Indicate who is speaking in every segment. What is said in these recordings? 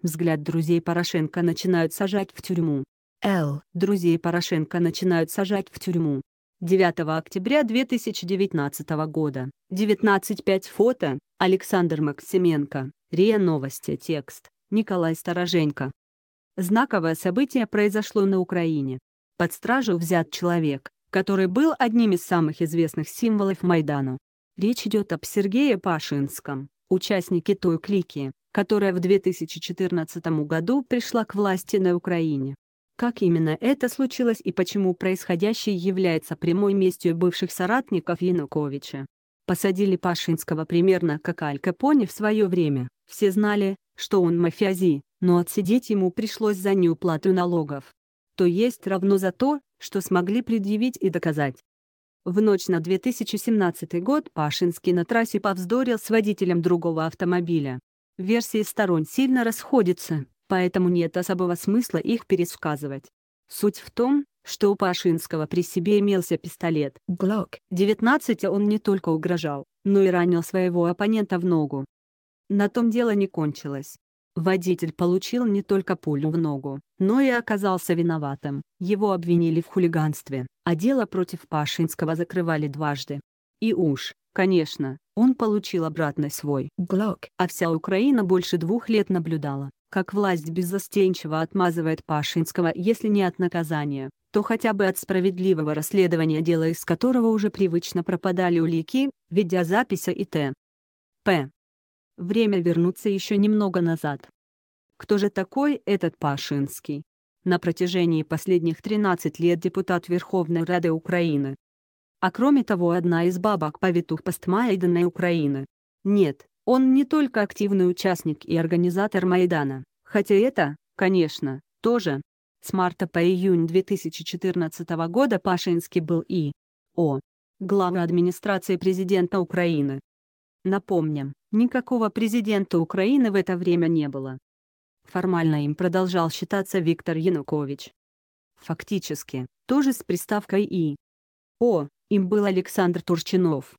Speaker 1: Взгляд друзей Порошенко начинают сажать в тюрьму. Л. Друзей Порошенко начинают сажать в тюрьму. 9 октября 2019 года. 19.5 фото. Александр Максименко. РИА Новости. Текст. Николай Стороженко. Знаковое событие произошло на Украине. Под стражу взят человек, который был одним из самых известных символов Майдану. Речь идет об Сергее Пашинском, участнике той клики, которая в 2014 году пришла к власти на Украине. Как именно это случилось и почему происходящее является прямой местью бывших соратников Януковича? Посадили Пашинского примерно как Аль Капони в свое время. Все знали, что он мафиози, но отсидеть ему пришлось за неуплату налогов. То есть равно за то, что смогли предъявить и доказать. В ночь на 2017 год Пашинский на трассе повздорил с водителем другого автомобиля версии сторон сильно расходятся, поэтому нет особого смысла их пересказывать. Суть в том, что у Пашинского при себе имелся пистолет «Глок-19», он не только угрожал, но и ранил своего оппонента в ногу. На том дело не кончилось. Водитель получил не только пулю в ногу, но и оказался виноватым. Его обвинили в хулиганстве, а дело против Пашинского закрывали дважды. И уж, конечно, он получил обратно свой «Глок». А вся Украина больше двух лет наблюдала, как власть беззастенчиво отмазывает Пашинского, если не от наказания, то хотя бы от справедливого расследования дела, из которого уже привычно пропадали улики, видеозаписи и т. п. Время вернуться еще немного назад. Кто же такой этот Пашинский? На протяжении последних 13 лет депутат Верховной Рады Украины, а кроме того одна из бабок повитух постмайданной Украины. Нет, он не только активный участник и организатор Майдана, хотя это, конечно, тоже. С марта по июнь 2014 года Пашинский был и О. глава администрации президента Украины. Напомним, никакого президента Украины в это время не было. Формально им продолжал считаться Виктор Янукович. Фактически, тоже с приставкой «и». О, им был Александр Турчинов.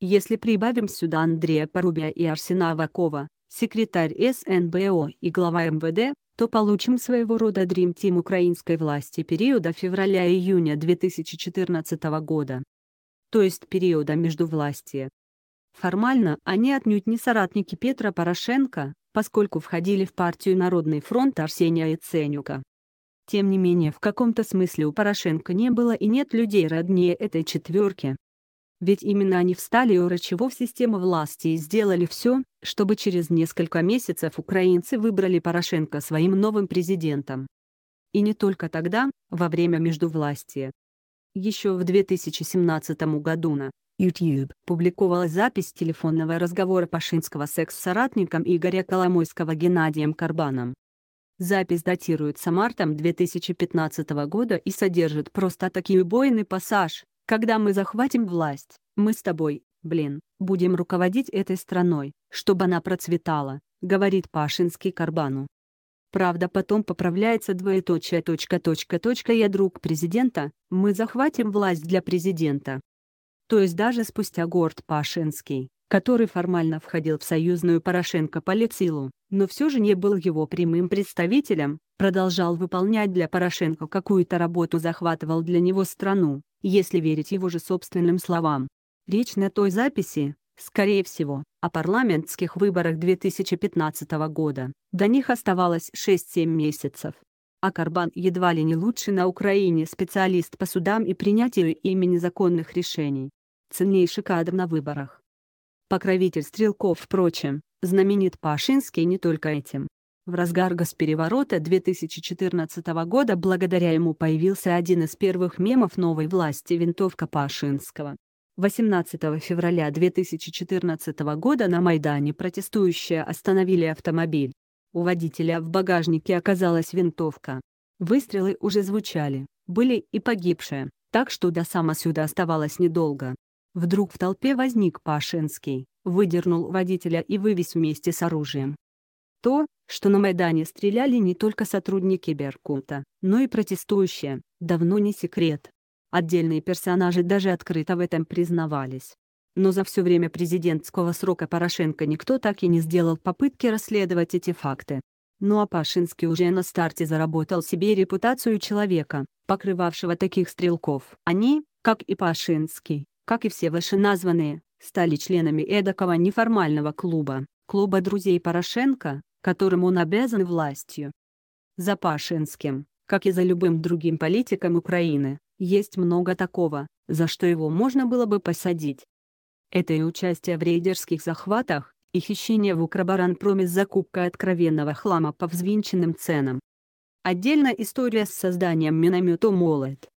Speaker 1: Если прибавим сюда Андрея Порубя и Арсена Авакова, секретарь СНБО и глава МВД, то получим своего рода Dream Team украинской власти периода февраля-июня 2014 года. То есть периода междувластия. Формально они отнюдь не соратники Петра Порошенко, поскольку входили в партию Народный фронт Арсения Яценюка. Тем не менее, в каком-то смысле у Порошенко не было и нет людей роднее этой четверки. Ведь именно они встали у рычагов системы власти и сделали все, чтобы через несколько месяцев украинцы выбрали Порошенко своим новым президентом. И не только тогда, во время междувластия. Еще в 2017 году на YouTube публиковалась запись телефонного разговора Пашинского с экс-соратником Игоря Коломойского Геннадием Карбаном. Запись датируется мартом 2015 года и содержит просто такие убойный пассаж. «Когда мы захватим власть, мы с тобой, блин, будем руководить этой страной, чтобы она процветала», говорит Пашинский Карбану. Правда, потом поправляется двоеточие точка точка точка «Я друг президента, мы захватим власть для президента». То есть даже спустя Горд Пашинский, который формально входил в союзную Порошенко политсилу, но все же не был его прямым представителем, продолжал выполнять для Порошенко какую-то работу захватывал для него страну, если верить его же собственным словам. Речь на той записи, скорее всего, о парламентских выборах 2015 года. До них оставалось 6-7 месяцев. А Карбан едва ли не лучший на Украине специалист по судам и принятию ими незаконных решений. Ценнейший кадр на выборах покровитель стрелков впрочем, знаменит Пашинский не только этим. В разгар госпереворота 2014 года благодаря ему появился один из первых мемов новой власти винтовка Пашинского. 18 февраля 2014 года на Майдане протестующие остановили автомобиль. У водителя в багажнике оказалась винтовка. Выстрелы уже звучали, были и погибшие, так что до самосуда оставалось недолго. Вдруг в толпе возник Пашинский, выдернул водителя и вывез вместе с оружием. То, что на Майдане стреляли не только сотрудники Беркута, но и протестующие, давно не секрет. Отдельные персонажи даже открыто в этом признавались. Но за все время президентского срока Порошенко никто так и не сделал попытки расследовать эти факты. Ну а Пашинский уже на старте заработал себе репутацию человека, покрывавшего таких стрелков. Они, как и Пашинский, как и все вышеназванные, стали членами эдакого неформального клуба, клуба друзей Порошенко, которым он обязан властью. За Пашинским, как и за любым другим политиком Украины, есть много такого, за что его можно было бы посадить. Это и участие в рейдерских захватах, и хищение в Укробаранпроме с закупкой откровенного хлама по взвинченным ценам. Отдельно история с созданием миномета «Молот»,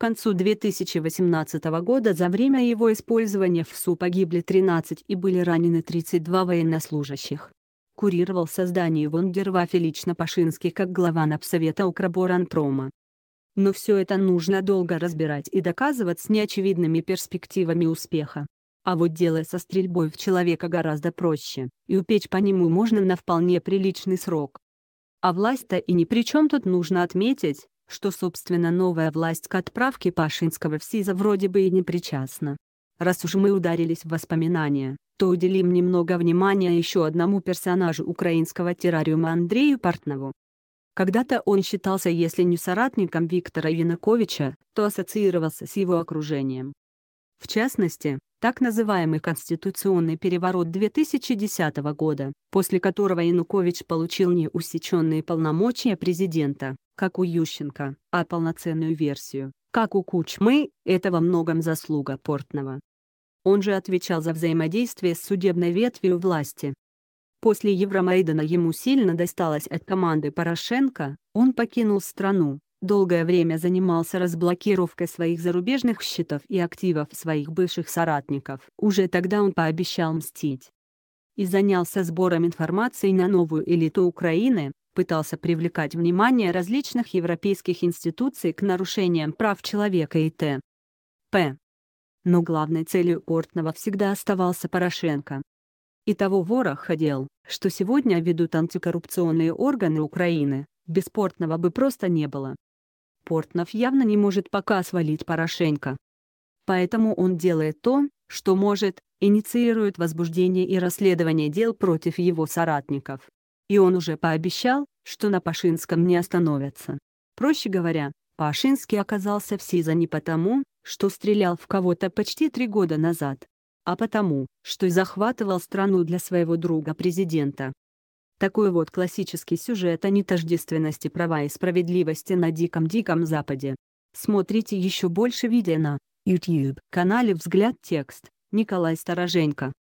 Speaker 1: к концу 2018 года за время его использования в СУ погибли 13 и были ранены 32 военнослужащих. Курировал создание Вонгервафе лично Пашинский как глава Напсовета Укроборанпрома. Но все это нужно долго разбирать и доказывать с неочевидными перспективами успеха. А вот дело со стрельбой в человека гораздо проще, и упечь по нему можно на вполне приличный срок. А власть-то и ни при чем тут нужно отметить, что, собственно, новая власть к отправке Пашинского в СИЗО вроде бы и не причастна. Раз уж мы ударились в воспоминания, то уделим немного внимания еще одному персонажу украинского террариума Андрею Портнову. Когда-то он считался, если не соратником Виктора Януковича, то ассоциировался с его окружением. В частности, так называемый конституционный переворот 2010 года, после которого Янукович получил неусеченные полномочия президента, как у Ющенко, а полноценную версию, как у Кучмы, это во многом заслуга Портного. Он же отвечал за взаимодействие с судебной ветвью власти. После Евромайдана ему сильно досталось от команды Порошенко, он покинул страну, долгое время занимался разблокировкой своих зарубежных счетов и активов своих бывших соратников. Уже тогда он пообещал мстить и занялся сбором информации на новую элиту Украины, пытался привлекать внимание различных европейских институций к нарушениям прав человека и т.п. Но главной целью Портного всегда оставался Порошенко. И того вора ходил, что сегодня ведут антикоррупционные органы Украины, без Портного бы просто не было. Портнов явно не может пока свалить Порошенко. Поэтому он делает то, что может, инициирует возбуждение и расследование дел против его соратников. И он уже пообещал, что на Пашинском не остановятся. Проще говоря, Пашинский оказался в СИЗО не потому, что стрелял в кого-то почти три года назад, а потому, что захватывал страну для своего друга-президента. Такой вот классический сюжет о нетождественности права и справедливости на диком-диком Западе. Смотрите еще больше видео на YouTube-канале «Взгляд текст» Николай Стороженко.